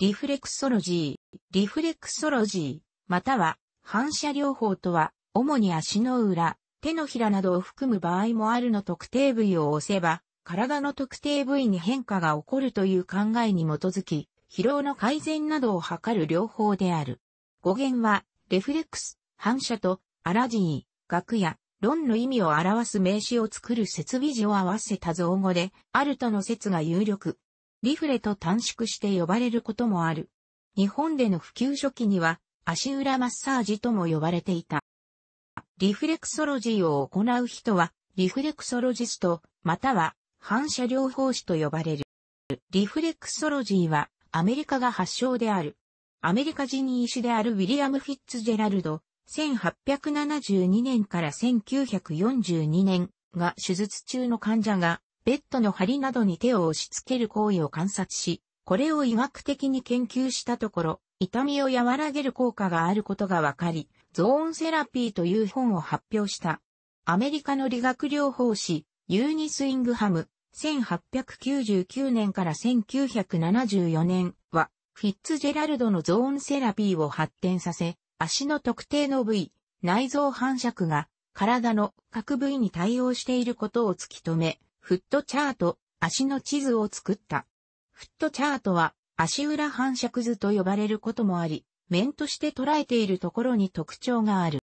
リフレクソロジー、リフレクソロジー、または反射療法とは、主に足の裏、手のひらなどを含む場合もあるの特定部位を押せば、体の特定部位に変化が起こるという考えに基づき、疲労の改善などを図る療法である。語源は、レフレックス、反射と、アラジー、楽や、論の意味を表す名詞を作る設備時を合わせた造語で、あるとの説が有力。リフレと短縮して呼ばれることもある。日本での普及初期には足裏マッサージとも呼ばれていた。リフレクソロジーを行う人はリフレクソロジストまたは反射療法士と呼ばれる。リフレクソロジーはアメリカが発祥である。アメリカ人医師であるウィリアム・フィッツジェラルド、1872年から1942年が手術中の患者がベッドの針などに手を押し付ける行為を観察し、これを医学的に研究したところ、痛みを和らげる効果があることが分かり、ゾーンセラピーという本を発表した。アメリカの理学療法士、ユーニス・イングハム、1899年から1974年は、フィッツジェラルドのゾーンセラピーを発展させ、足の特定の部位、内臓反射区が、体の各部位に対応していることを突き止め、フットチャート、足の地図を作った。フットチャートは足裏反射図と呼ばれることもあり、面として捉えているところに特徴がある。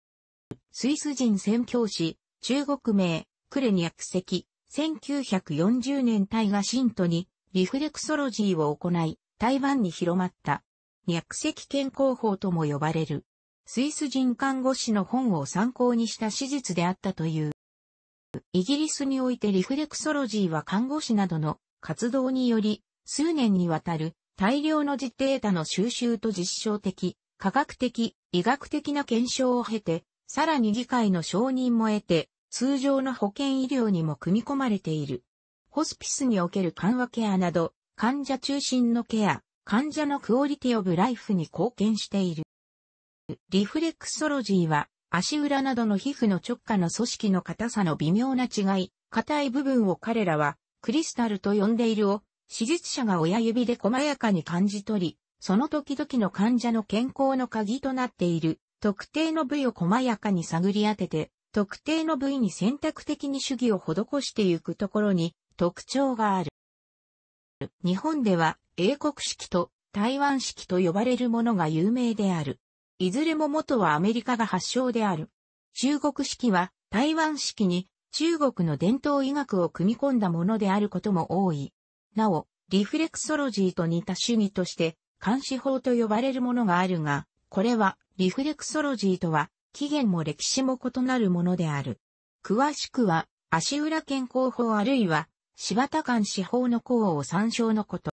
スイス人宣教師、中国名、クレニャク籍、1940年タガシントにリフレクソロジーを行い、台湾に広まった。ニャク石健康法とも呼ばれる。スイス人看護師の本を参考にした手術であったという。イギリスにおいてリフレクソロジーは看護師などの活動により、数年にわたる大量の実データの収集と実証的、科学的、医学的な検証を経て、さらに議会の承認も得て、通常の保険医療にも組み込まれている。ホスピスにおける緩和ケアなど、患者中心のケア、患者のクオリティオブライフに貢献している。リフレクソロジーは、足裏などの皮膚の直下の組織の硬さの微妙な違い、硬い部分を彼らはクリスタルと呼んでいるを、手術者が親指で細やかに感じ取り、その時々の患者の健康の鍵となっている特定の部位を細やかに探り当てて、特定の部位に選択的に主義を施していくところに特徴がある。日本では英国式と台湾式と呼ばれるものが有名である。いずれも元はアメリカが発祥である。中国式は台湾式に中国の伝統医学を組み込んだものであることも多い。なお、リフレクソロジーと似た主義として監視法と呼ばれるものがあるが、これはリフレクソロジーとは起源も歴史も異なるものである。詳しくは足裏健康法あるいは柴田監視法の項を参照のこと。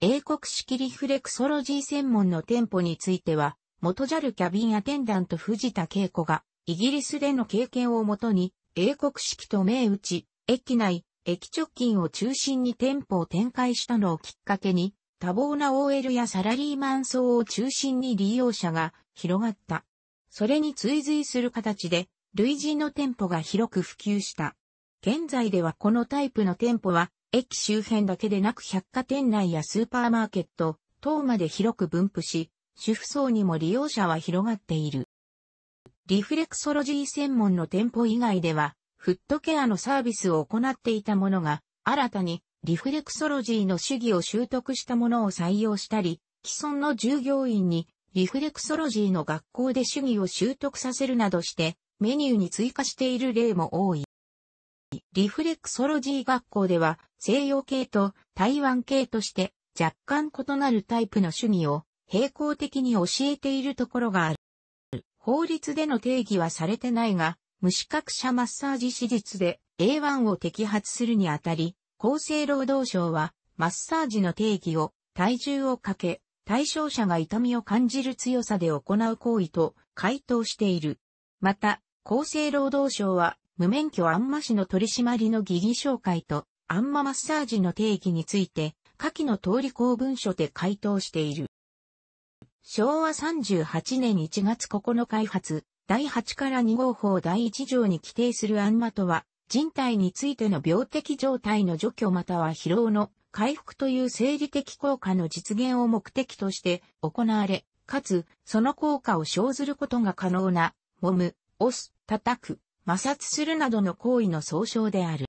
英国式リフレクソロジー専門の店舗については、元 JAL キャビンアテンダント藤田恵子が、イギリスでの経験をもとに、英国式と銘打ち、駅内、駅直近を中心に店舗を展開したのをきっかけに、多忙な OL やサラリーマン層を中心に利用者が広がった。それに追随する形で、類似の店舗が広く普及した。現在ではこのタイプの店舗は駅周辺だけでなく百貨店内やスーパーマーケット、等まで広く分布し、主婦層にも利用者は広がっている。リフレクソロジー専門の店舗以外では、フットケアのサービスを行っていたものが、新たにリフレクソロジーの主義を習得したものを採用したり、既存の従業員にリフレクソロジーの学校で主義を習得させるなどして、メニューに追加している例も多い。リフレクソロジー学校では西洋系と台湾系として若干異なるタイプの主義を並行的に教えているところがある。法律での定義はされてないが、無資格者マッサージ手術で A1 を摘発するにあたり、厚生労働省はマッサージの定義を体重をかけ、対象者が痛みを感じる強さで行う行為と回答している。また、厚生労働省は無免許あんま市の取り締まりの疑義紹介と、あんまマッサージの定義について、下記の通り公文書で回答している。昭和38年1月9日発、第8から2号法第1条に規定するあんまとは、人体についての病的状態の除去または疲労の回復という生理的効果の実現を目的として行われ、かつ、その効果を生ずることが可能な、揉む、押す、叩く、摩擦するなどの行為の総称である。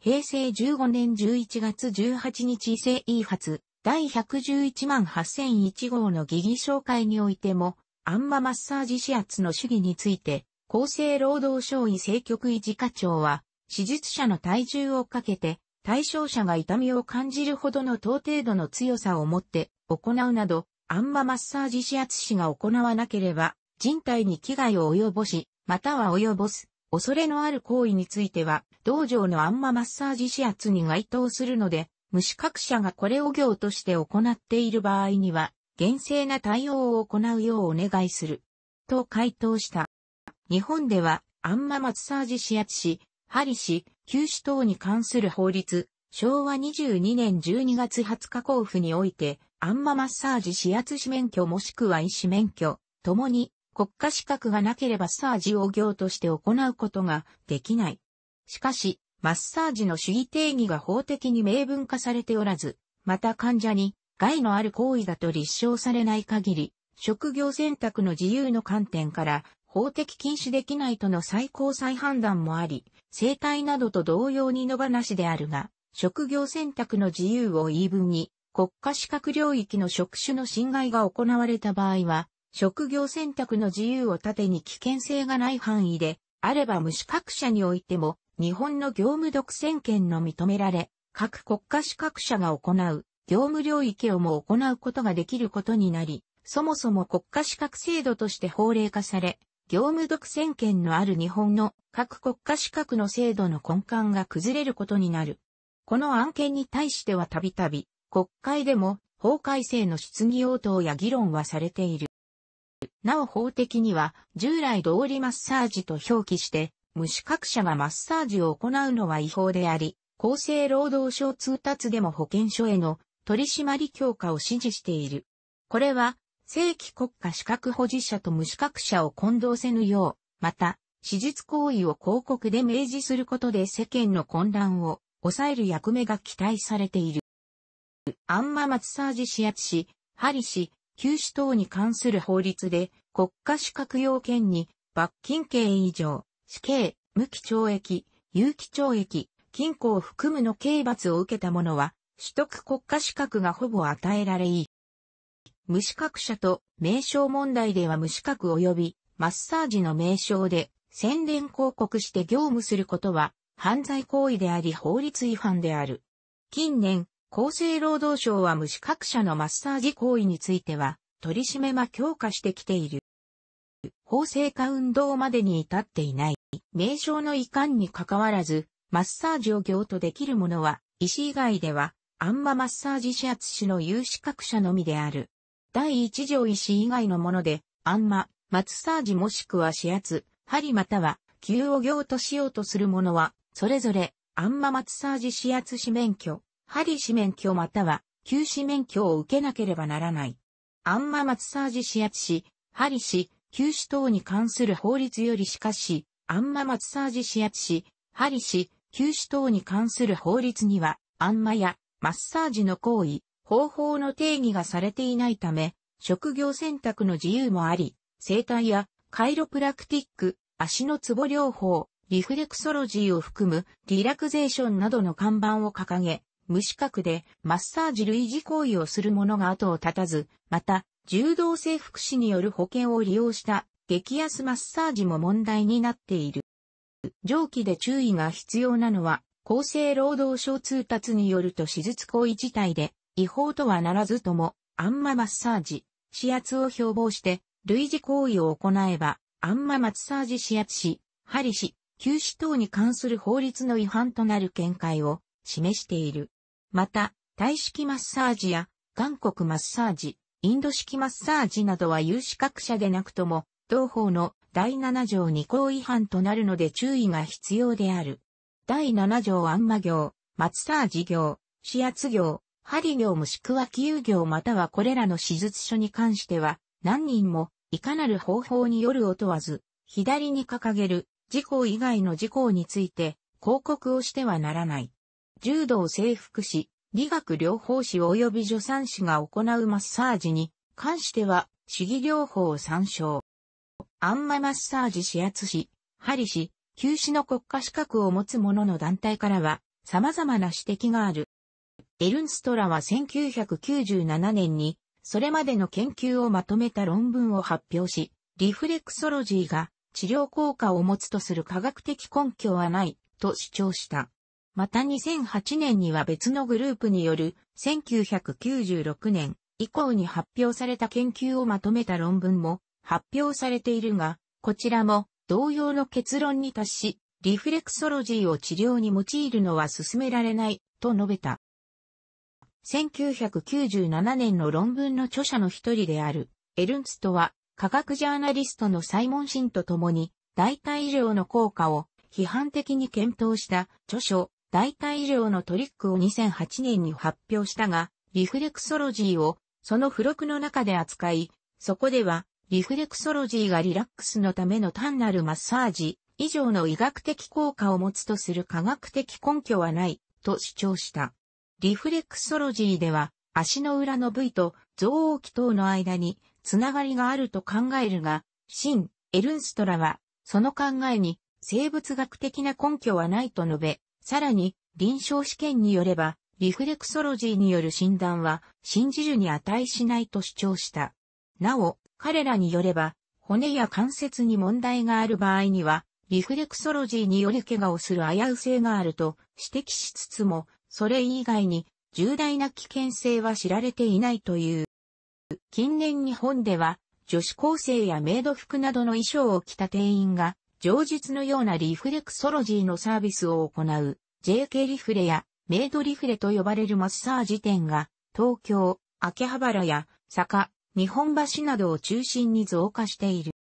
平成15年11月18日正位発第111万8001号の疑義紹介においても、アンママッサージ指圧の主義について、厚生労働省医政局維持課長は、手術者の体重をかけて、対象者が痛みを感じるほどの等程度の強さを持って行うなど、アンママッサージ指圧師が行わなければ、人体に危害を及ぼし、または及ぼす、恐れのある行為については、道場のあんまマッサージ指圧に該当するので、無資格者がこれを行として行っている場合には、厳正な対応を行うようお願いする。と回答した。日本では、あんまマッサージ指圧し、針し、休止等に関する法律、昭和22年12月20日交付において、あんまマッサージ指圧師免許もしくは医師免許、ともに国家資格がなければサージを業として行うことができない。しかし、マッサージの主義定義が法的に明文化されておらず、また患者に害のある行為だと立証されない限り、職業選択の自由の観点から法的禁止できないとの最高裁判断もあり、生体などと同様に野放しであるが、職業選択の自由を言い分に、国家資格領域の職種の侵害が行われた場合は、職業選択の自由を盾に危険性がない範囲で、あれば無資格者においても、日本の業務独占権の認められ、各国家資格者が行う、業務領域をも行うことができることになり、そもそも国家資格制度として法令化され、業務独占権のある日本の各国家資格の制度の根幹が崩れることになる。この案件に対してはたびたび、国会でも法改正の質疑応答や議論はされている。なお法的には、従来通りマッサージと表記して、無資格者がマッサージを行うのは違法であり、厚生労働省通達でも保健所への取締り強化を指示している。これは、正規国家資格保持者と無資格者を混同せぬよう、また、手術行為を広告で明示することで世間の混乱を抑える役目が期待されている。あんまマッサージ指圧し、針し、休止等に関する法律で、国家資格要件に、罰金刑以上、死刑、無期懲役、有期懲役、禁錮を含むの刑罰を受けた者は、取得国家資格がほぼ与えられいい。無資格者と名称問題では無資格及びマッサージの名称で宣伝広告して業務することは犯罪行為であり法律違反である。近年、厚生労働省は無資格者のマッサージ行為については、取り締めは強化してきている。法制化運動までに至っていない。名称の遺憾に関わらず、マッサージを業とできるものは、医師以外では、あんまマッサージ指圧師の有資格者のみである。第一条医師以外のもので、あんま、マッサージもしくは指圧、針または、灸を業としようとするものは、それぞれ、あんまマッサージ指圧師免許、針紙免許または、休止免許を受けなければならない。あんまマッサージ指圧師、針氏休止等に関する法律よりしかし、あんまマッサージ指圧師、針氏休止等に関する法律には、あんまやマッサージの行為、方法の定義がされていないため、職業選択の自由もあり、整体やカイロプラクティック、足のツボ療法、リフレクソロジーを含むリラクゼーションなどの看板を掲げ、無資格でマッサージ類似行為をする者が後を絶たず、また、柔道整復師による保険を利用した激安マッサージも問題になっている。上記で注意が必要なのは、厚生労働省通達によると手術行為自体で違法とはならずとも、あんまマッサージ、指圧を標榜して、類似行為を行えば、あんまマッサージ指圧し、針し、休止等に関する法律の違反となる見解を示している。また、体式マッサージや、韓国マッサージ、インド式マッサージなどは有資格者でなくとも、同法の第7条2項違反となるので注意が必要である。第7条アンマ行、マッサージ業、指圧業、針業もしくは器具業またはこれらの手術書に関しては、何人も、いかなる方法によるを問わず、左に掲げる、事項以外の事項について、広告をしてはならない。柔道を征服し、理学療法士及び助産師が行うマッサージに関しては、主義療法を参照。アンママッサージ指圧師、針師、休止の国家資格を持つ者の団体からは、様々な指摘がある。エルンストラは1997年に、それまでの研究をまとめた論文を発表し、リフレクソロジーが治療効果を持つとする科学的根拠はないと主張した。また2008年には別のグループによる1996年以降に発表された研究をまとめた論文も発表されているが、こちらも同様の結論に達し、リフレクソロジーを治療に用いるのは進められないと述べた。1997年の論文の著者の一人であるエルンストは科学ジャーナリストのサイモン・シンと共に代替医療の効果を批判的に検討した著書代替医療のトリックを2008年に発表したが、リフレクソロジーをその付録の中で扱い、そこではリフレクソロジーがリラックスのための単なるマッサージ以上の医学的効果を持つとする科学的根拠はないと主張した。リフレクソロジーでは足の裏の部位と臓器等の間につながりがあると考えるが、シン・エルンストラはその考えに生物学的な根拠はないと述べ、さらに、臨床試験によれば、リフレクソロジーによる診断は信じるに値しないと主張した。なお、彼らによれば、骨や関節に問題がある場合には、リフレクソロジーによる怪我をする危う性があると指摘しつつも、それ以外に重大な危険性は知られていないという。近年日本では、女子高生やメイド服などの衣装を着た店員が上述のようなリフレクソロジーのサービスを行う JK リフレやメイドリフレと呼ばれるマッサージ店が東京、秋葉原や坂、日本橋などを中心に増加している。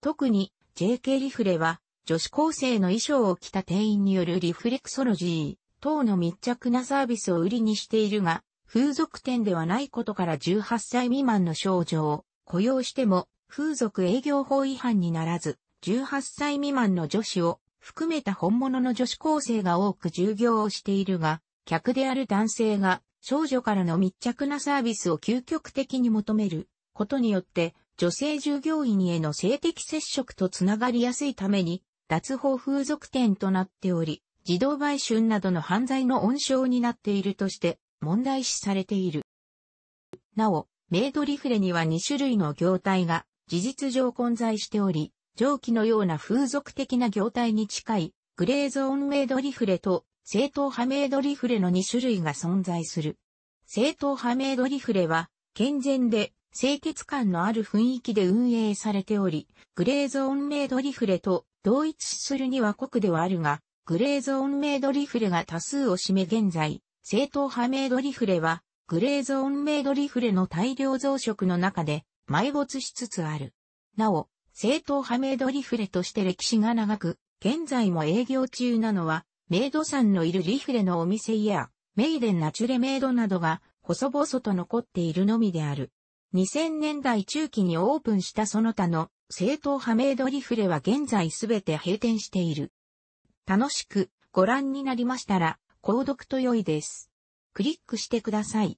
特に JK リフレは女子高生の衣装を着た店員によるリフレクソロジー等の密着なサービスを売りにしているが、風俗店ではないことから18歳未満の少女を雇用しても風俗営業法違反にならず、18歳未満の女子を含めた本物の女子高生が多く従業をしているが、客である男性が少女からの密着なサービスを究極的に求めることによって、女性従業員への性的接触とつながりやすいために、脱法風俗店となっており、児童売春などの犯罪の温床になっているとして問題視されている。なお、メイドリフレには2種類の業態が事実上混在しており、蒸気のような風俗的な業態に近い、グレーゾーンメイドリフレと正統派メイドリフレの2種類が存在する。正統派メイドリフレは、健全で清潔感のある雰囲気で運営されており、グレーゾーンメイドリフレと同一するには国ではあるが、グレーゾーンメイドリフレが多数を占め現在、正統派メイドリフレは、グレーゾーンメイドリフレの大量増殖の中で埋没しつつある。なお、正統派メイドリフレとして歴史が長く、現在も営業中なのは、メイドさんのいるリフレのお店や、メイデンナチュレメイドなどが、細々と残っているのみである。2000年代中期にオープンしたその他の、正統派メイドリフレは現在すべて閉店している。楽しくご覧になりましたら、購読と良いです。クリックしてください。